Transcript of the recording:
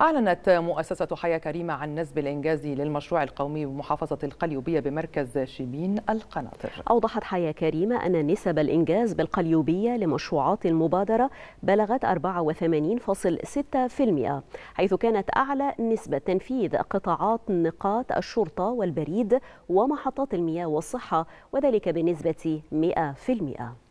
أعلنت مؤسسة حياة كريمة عن نسب الإنجاز للمشروع القومي بمحافظة القليوبية بمركز شبين القناطر أوضحت حياة كريمة أن نسب الإنجاز بالقليوبية لمشروعات المبادرة بلغت 84.6% حيث كانت أعلى نسبة تنفيذ قطاعات نقاط الشرطة والبريد ومحطات المياه والصحة وذلك بنسبة 100%